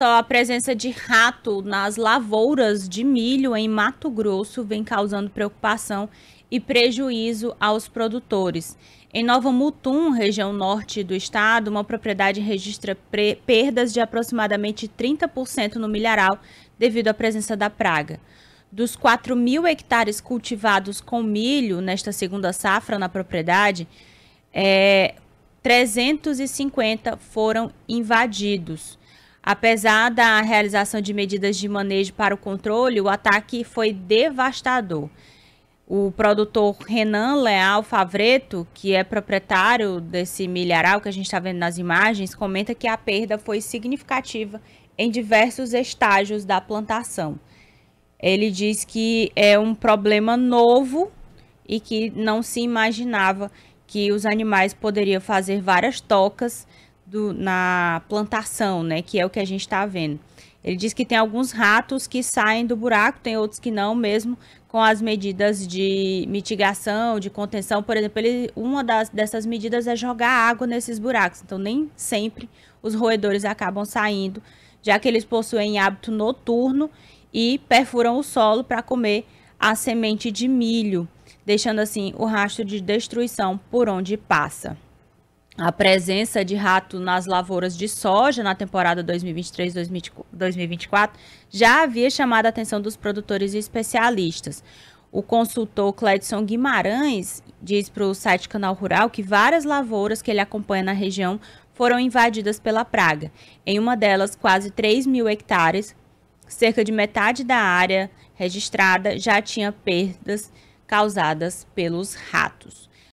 a presença de rato nas lavouras de milho em Mato Grosso vem causando preocupação e prejuízo aos produtores. Em Nova Mutum, região norte do estado, uma propriedade registra perdas de aproximadamente 30% no milharal devido à presença da praga. Dos 4 mil hectares cultivados com milho nesta segunda safra na propriedade, é, 350 foram invadidos. Apesar da realização de medidas de manejo para o controle, o ataque foi devastador. O produtor Renan Leal Favreto, que é proprietário desse milharal que a gente está vendo nas imagens, comenta que a perda foi significativa em diversos estágios da plantação. Ele diz que é um problema novo e que não se imaginava que os animais poderiam fazer várias tocas do, na plantação, né? Que é o que a gente está vendo. Ele diz que tem alguns ratos que saem do buraco, tem outros que não, mesmo com as medidas de mitigação, de contenção. Por exemplo, ele, uma das, dessas medidas é jogar água nesses buracos. Então, nem sempre os roedores acabam saindo, já que eles possuem hábito noturno e perfuram o solo para comer a semente de milho, deixando assim o rastro de destruição por onde passa a presença de rato nas lavouras de soja na temporada 2023-2024 já havia chamado a atenção dos produtores e especialistas. O consultor Cledson Guimarães diz para o site Canal Rural que várias lavouras que ele acompanha na região foram invadidas pela praga. Em uma delas, quase 3 mil hectares, cerca de metade da área registrada já tinha perdas causadas pelos ratos.